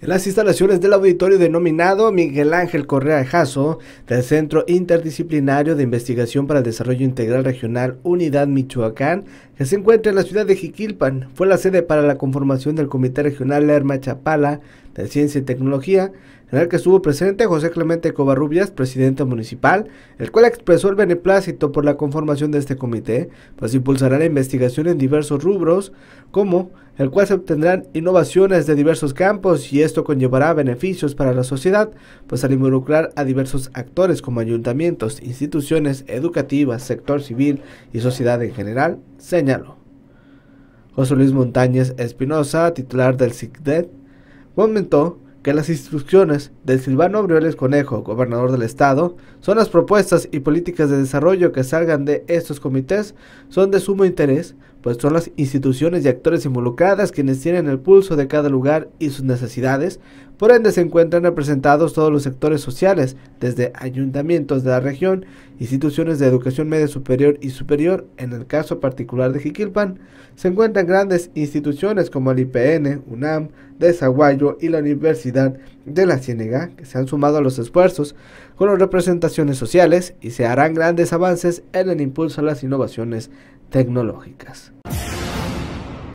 En las instalaciones del auditorio denominado Miguel Ángel Correa Jasso del Centro Interdisciplinario de Investigación para el Desarrollo Integral Regional Unidad Michoacán, que se encuentra en la ciudad de Jiquilpan, fue la sede para la conformación del Comité Regional Lerma Chapala de Ciencia y Tecnología, en el que estuvo presente José Clemente Covarrubias, presidente municipal, el cual expresó el beneplácito por la conformación de este comité, pues impulsará la investigación en diversos rubros, como el cual se obtendrán innovaciones de diversos campos y esto conllevará beneficios para la sociedad, pues al involucrar a diversos actores como ayuntamientos, instituciones educativas, sector civil y sociedad en general, señaló. José Luis Montañez Espinosa, titular del CICDET, comentó que las instrucciones del Silvano Abrioles Conejo, gobernador del estado, son las propuestas y políticas de desarrollo que salgan de estos comités son de sumo interés, pues son las instituciones y actores involucradas quienes tienen el pulso de cada lugar y sus necesidades por ende se encuentran representados todos los sectores sociales, desde ayuntamientos de la región, instituciones de educación media superior y superior, en el caso particular de Jiquilpan, se encuentran grandes instituciones como el IPN, UNAM, Desaguayo y la Universidad de la Ciénega, que se han sumado a los esfuerzos con las representaciones sociales y se harán grandes avances en el impulso a las innovaciones tecnológicas.